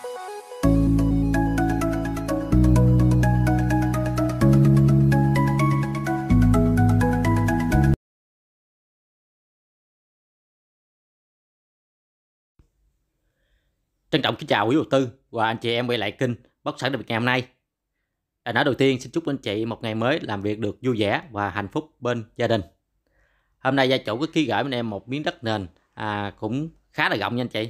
Trân trọng kính chào quý đầu tư và anh chị em quay lại kênh Bất sản đặc biệt ngày hôm nay. Đã à, nói đầu tiên xin chúc anh chị một ngày mới làm việc được vui vẻ và hạnh phúc bên gia đình. Hôm nay gia chủ có ký gửi bên em một miếng đất nền à, cũng khá là rộng nha anh chị.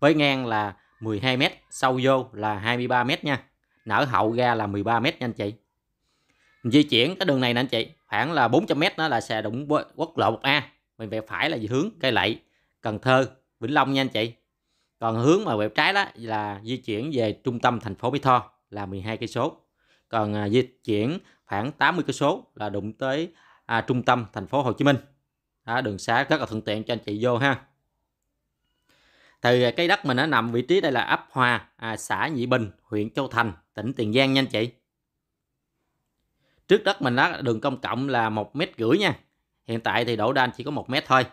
Với ngang là 12 mét sâu vô là 23 mét nha nở hậu ra là 13 mét nha anh chị mình di chuyển cái đường này nè anh chị khoảng là 400 mét nó là xe đụng quốc lộ 1A mình về phải là về hướng cây lậy Cần Thơ Vĩnh Long nha anh chị còn hướng mà về trái đó là di chuyển về trung tâm thành phố Mỹ Tho là 12 cây số còn à, di chuyển khoảng 80 cây số là đụng tới à, trung tâm thành phố Hồ Chí Minh đó, đường xá rất là thuận tiện cho anh chị vô ha thì cái đất mình nó nằm vị trí đây là ấp Hòa à, xã Nhị Bình huyện Châu Thành tỉnh Tiền Giang nha anh chị trước đất mình đó đường công cộng là một mét rưỡi nha hiện tại thì đổ đan chỉ có một mét thôi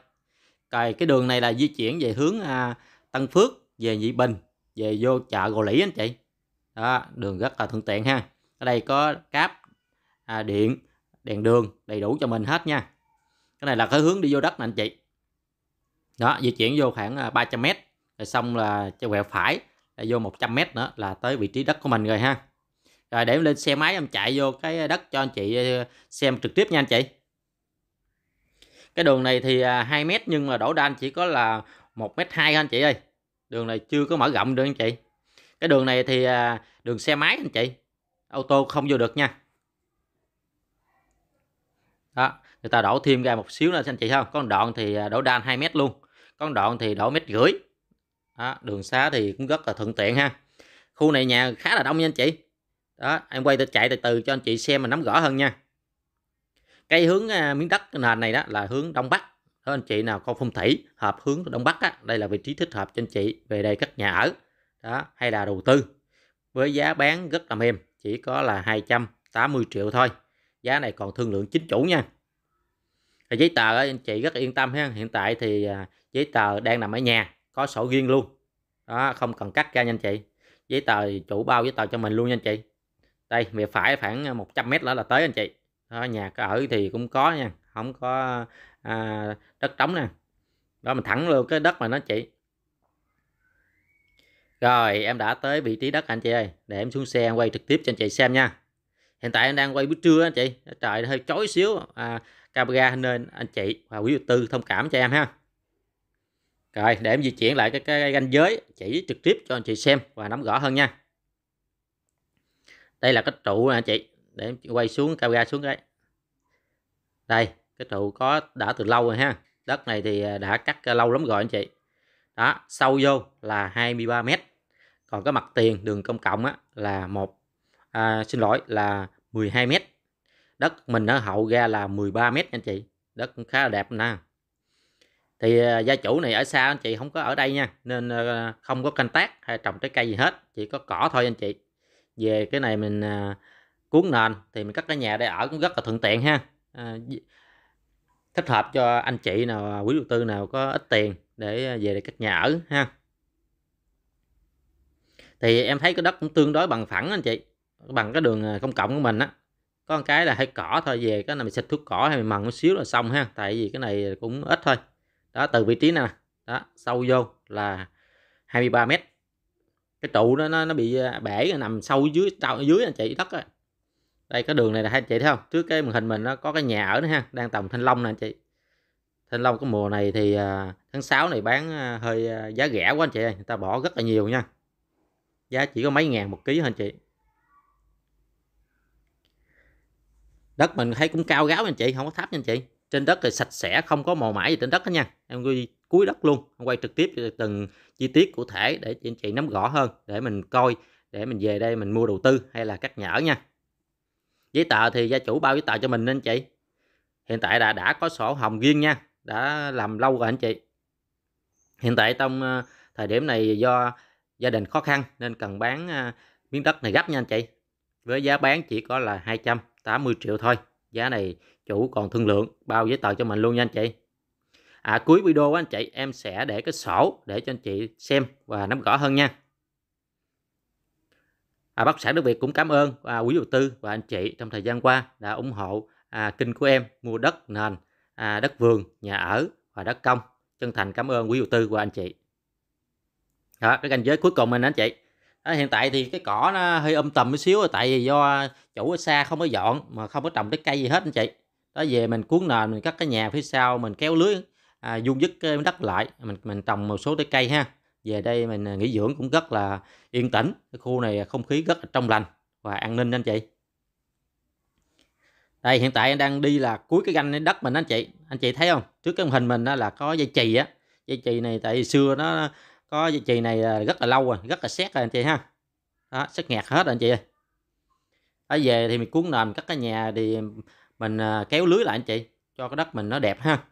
Rồi cái đường này là di chuyển về hướng à, Tân Phước về Nhị Bình về vô chợ Gò Lĩ anh chị đó đường rất là thuận tiện ha ở đây có cáp à, điện đèn đường đầy đủ cho mình hết nha cái này là cái hướng đi vô đất nè anh chị đó di chuyển vô khoảng 300 à, mét rồi xong là cho quẹo phải là vô 100 mét nữa là tới vị trí đất của mình rồi ha rồi để em lên xe máy em chạy vô cái đất cho anh chị ờ, xem trực tiếp nha anh chị cái đường này thì 2 à, mét nhưng mà đổ đan chỉ có là 1 mét 2 anh chị ơi đường này chưa có mở rộng được anh chị cái đường này thì à, đường xe máy anh chị ô tô không vô được nha đó người ta đổ thêm ra một xíu nữa anh chị không con đoạn thì à, đổ đan 2 mét luôn con đoạn thì đổ mét rưỡi đó, đường xá thì cũng rất là thuận tiện ha khu này nhà khá là đông nha anh chị đó em quay chạy từ từ cho anh chị xem mà nắm rõ hơn nha cái hướng à, miếng đất nền này đó là hướng đông bắc đó anh chị nào con phong thủy hợp hướng đông bắc á, đây là vị trí thích hợp cho anh chị về đây cất nhà ở đó hay là đầu tư với giá bán rất là mềm chỉ có là 280 triệu thôi giá này còn thương lượng chính chủ nha giấy tờ anh chị rất yên tâm ha hiện tại thì à, giấy tờ đang nằm ở nhà có sổ riêng luôn đó không cần cắt ra nhanh chị giấy tờ chủ bao giấy tờ cho mình luôn nha anh chị đây về phải khoảng 100 à, mét nữa là tới anh chị đó, nhà ở thì cũng có nha không có à, đất trống nè đó mình thẳng luôn cái đất mà nó chị rồi em đã tới vị trí đất anh chị ơi để em xuống xe em quay trực tiếp cho anh chị xem nha hiện tại em đang quay buổi trưa anh chị trời hơi chói xíu à, camera nên anh chị và quý vị tư thông cảm cho em ha rồi để em di chuyển lại cái, cái ranh giới chỉ trực tiếp cho anh chị xem và nắm rõ hơn nha. Đây là cái trụ nè chị. Để em quay xuống camera xuống đấy. Đây, cái trụ có đã từ lâu rồi ha. Đất này thì à, đã cắt à, lâu lắm rồi anh chị. Đó, sâu vô là 23 m. Còn cái mặt tiền đường công cộng á là một à, xin lỗi là 12 m. Đất mình ở hậu ra là 13 m anh chị. Đất cũng khá là đẹp nè thì à, gia chủ này ở xa anh chị không có ở đây nha nên ờ, không có canh tác hay trồng trái cây gì hết chỉ có cỏ thôi anh chị về cái này mình à, cuốn nền thì mình cắt cái nhà để ở cũng rất là thuận tiện ha à, thích hợp cho anh chị nào quý đầu tư nào có ít tiền để về để cắt nhà ở ha thì em thấy cái đất cũng tương đối bằng phẳng anh chị bằng cái đường công cộng của mình á có một cái là hay cỏ thôi về cái này mình xịt thuốc cỏ hay mình mần một xíu là xong ha tại vì cái này cũng ít thôi đó từ vị trí này đó sâu vô là 23 mét cái trụ đó, nó nó bị à, bể nằm sâu dưới trào dưới anh chị đất á đây cái đường này là hai chị thấy không trước cái màn hình mình nó có cái nhà ở nữa ha đang trồng thanh long nè anh chị thanh long cái mùa này thì à, tháng 6 này bán à, hơi giá rẻ quá anh chị người ta bỏ rất là nhiều nha giá chỉ có mấy ngàn một ký thôi anh chị đất mình thấy cũng cao gáo anh chị không có thấp nha anh chị trên đất thì sạch sẽ không có màu mãi gì trên đất đó nha em ghi cuối đất luôn em quay trực tiếp từng chi tiết cụ thể để anh chị nắm rõ hơn để mình coi để mình về đây mình mua đầu tư hay là cắt nhở nha giấy tờ thì gia chủ bao giấy tờ cho mình nên chị hiện tại đã đã có sổ hồng riêng nha đã làm lâu rồi anh chị hiện tại trong ờ, thời điểm này do gia đình khó khăn nên cần bán ờ, miếng đất này gấp nha anh chị với giá bán chỉ có là 280 triệu thôi giá này chủ còn thương lượng bao giấy tờ cho mình luôn nha anh chị à cuối video anh chị em sẽ để cái sổ để cho anh chị xem và nắm rõ hơn nha à, bất sản nước việt cũng cảm ơn à, quý đầu tư và anh chị trong thời gian qua đã ủng hộ à, kênh của em mua đất nền à, đất vườn nhà ở và đất công chân thành cảm ơn quý đầu tư và anh chị đó cái ranh giới cuối cùng mình anh chị đó, hiện tại thì cái cỏ nó hơi âm tầm một xíu tại vì do chủ ở xa không có dọn mà không có trồng cái cây gì hết anh chị đó về mình cuốn nền mình cắt cái nhà phía sau mình kéo lưới à, dung dứt cái đất lại mình mình trồng một số trái cây ha về đây mình à, nghỉ dưỡng cũng rất là yên tĩnh cái khu này không khí rất là trong lành và an ninh anh chị đây hiện tại anh đang đi là cuối cái ganh đất mình anh chị anh chị thấy không trước cái màn hình mình đó là có dây chì á dây chì này tại xưa nó có chì này à, rất là lâu rồi rất là xét rồi anh chị ha đó xét ngạt hết rồi anh chị ơi ở về thì mình cuốn nền cắt cái nhà thì mình à, kéo lưới lại anh chị cho cái đất mình nó đẹp ha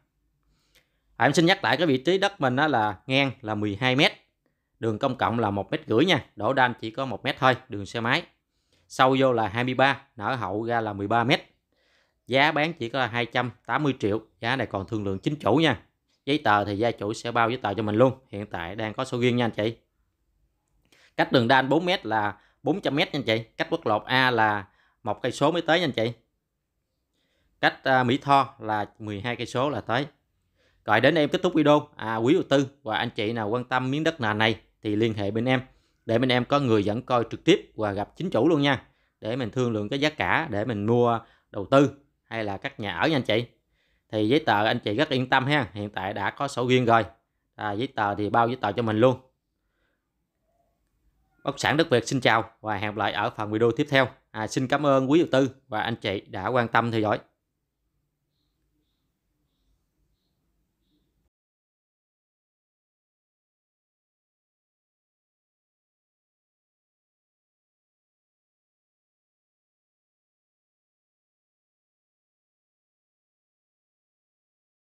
à, em xin nhắc lại cái vị trí đất mình đó là ngang là 12 m đường công cộng là một mét rưỡi nha đổ đan chỉ có một mét thôi đường xe máy sâu vô là 23 nở hậu ra là 13 mét giá bán chỉ có 280 triệu giá này còn thương lượng chính chủ nha giấy tờ thì gia chủ sẽ bao giấy tờ cho mình luôn hiện tại đang có số riêng nha anh chị cách đường đan 4m là 400m nha anh chị cách quốc lộ A là một cây số mới tới nha anh chị cách à, Mỹ Tho là 12 cây số là tới rồi đến đây em kết thúc video à, quý đầu tư và anh chị nào quan tâm miếng đất nền này thì liên hệ bên em để bên em có người dẫn coi trực tiếp và gặp chính chủ luôn nha để mình thương lượng cái giá cả để mình mua đầu tư hay là các nhà ở nha anh chị thì giấy tờ anh chị rất yên tâm ha hiện tại đã có sổ riêng rồi à, giấy tờ thì bao giấy tờ cho mình luôn bất sản đất việt xin chào và hẹn gặp lại ở phần video tiếp theo à, xin cảm ơn quý đầu tư và anh chị đã quan tâm theo dõi